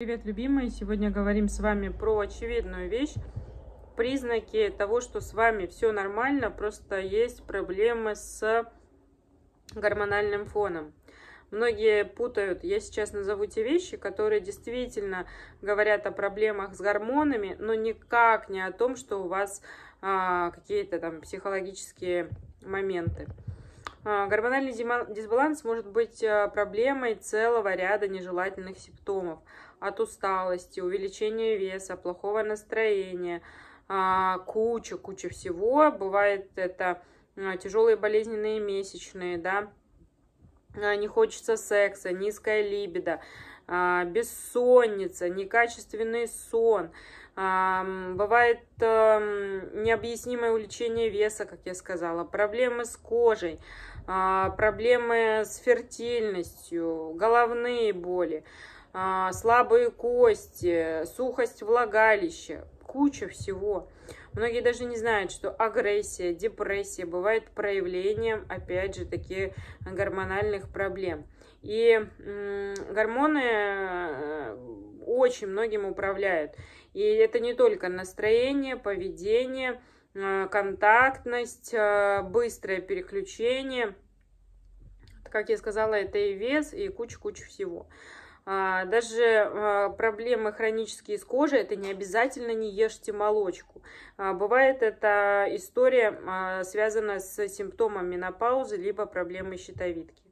Привет, любимые! Сегодня говорим с вами про очевидную вещь. Признаки того, что с вами все нормально, просто есть проблемы с гормональным фоном. Многие путают, я сейчас назову те вещи, которые действительно говорят о проблемах с гормонами, но никак не о том, что у вас а, какие-то там психологические моменты. А, гормональный дисбаланс может быть э, проблемой целого ряда нежелательных симптомов. От усталости, увеличения веса, плохого настроения, а, куча, куча всего. Бывает это э, тяжелые болезненные месячные, да, а, не хочется секса, низкая либидо, а, бессонница, некачественный сон, а, бывает эм, необъяснимое увеличение веса, как я сказала, проблемы с кожей, а, проблемы с фертильностью, головные боли. А, слабые кости, сухость влагалища, куча всего. Многие даже не знают, что агрессия, депрессия бывает проявлением, опять же, таких гормональных проблем. И гормоны э, очень многим управляют. И это не только настроение, поведение, э, контактность, э, быстрое переключение. Как я сказала, это и вес, и куча-куча всего. А, даже а, проблемы хронические с кожей, это не обязательно не ешьте молочку. А, бывает эта история связана с симптомами менопаузы, либо проблемой щитовидки.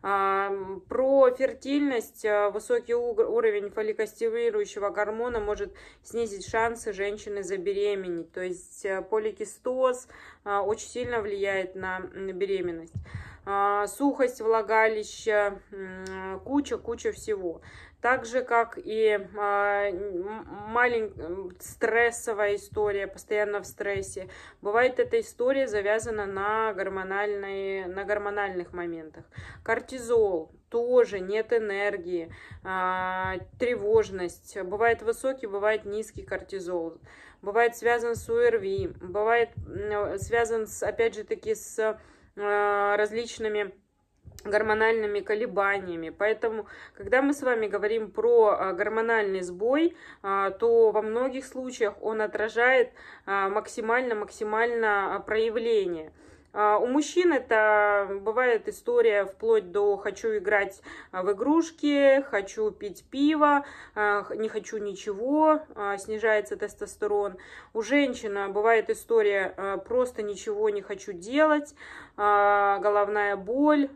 Про фертильность. Высокий уровень фолликостимулирующего гормона может снизить шансы женщины забеременеть. То есть э, поликистоз очень сильно влияет на беременность. А, сухость влагалища, куча-куча всего. Так же, как и а, маленькая стрессовая история, постоянно в стрессе. Бывает эта история завязана на, гормональные... на гормональных моментах. Кортизол, тоже нет энергии, а, тревожность. Бывает высокий, бывает низкий кортизол. Бывает связан с УРВИ, бывает связан, с, опять же таки, с а, различными гормональными колебаниями. Поэтому, когда мы с вами говорим про а, гормональный сбой, а, то во многих случаях он отражает максимально-максимально проявление. А, у мужчин это бывает история вплоть до «хочу играть в игрушки», «хочу пить пиво», а, «не хочу ничего», а, снижается тестостерон. У женщин бывает история «просто ничего не хочу делать», головная боль,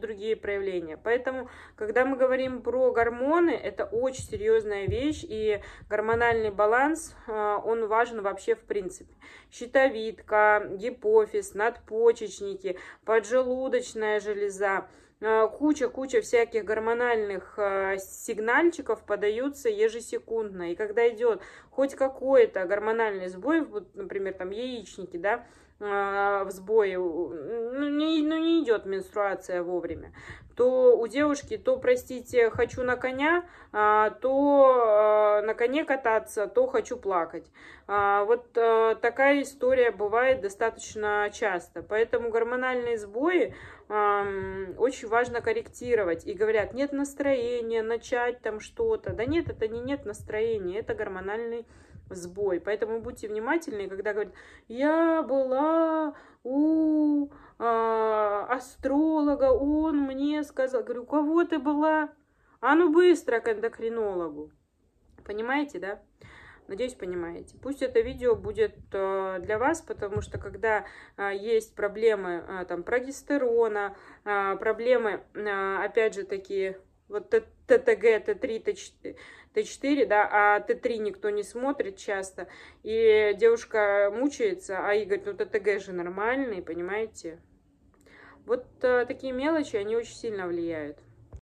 другие проявления. Поэтому, когда мы говорим про гормоны, это очень серьезная вещь, и гормональный баланс, э, он важен вообще в принципе. Щитовидка, гипофиз, надпочечники, поджелудочная железа, э, куча-куча всяких гормональных э, сигнальчиков подаются ежесекундно. И когда идет хоть какой-то гормональный сбой, например, там яичники, да, а, в сбое, ну не, ну не идет менструация вовремя, то у девушки то, простите, хочу на коня, а, то а, на коне кататься, то хочу плакать. Вот такая история бывает достаточно часто. Поэтому гормональные сбои очень важно корректировать. И говорят, нет настроения, начать там что-то. Да нет, это не нет настроения, это гормональный сбой. Поэтому будьте внимательны, когда говорят, я была «А, у а, астролога, он мне сказал. Говорю, у кого ты была? А ну быстро к эндокринологу. Понимаете, да? Надеюсь, понимаете. Пусть это видео будет э, для вас, потому что когда э, есть проблемы э, там прогестерона, проблемы, опять же такие. Вот ТТГ, Т3, Т4, да, а Т3 никто не смотрит часто. И девушка мучается, а Игорь, ну ТТГ же нормальный, понимаете? Вот э, такие мелочи, они очень сильно влияют.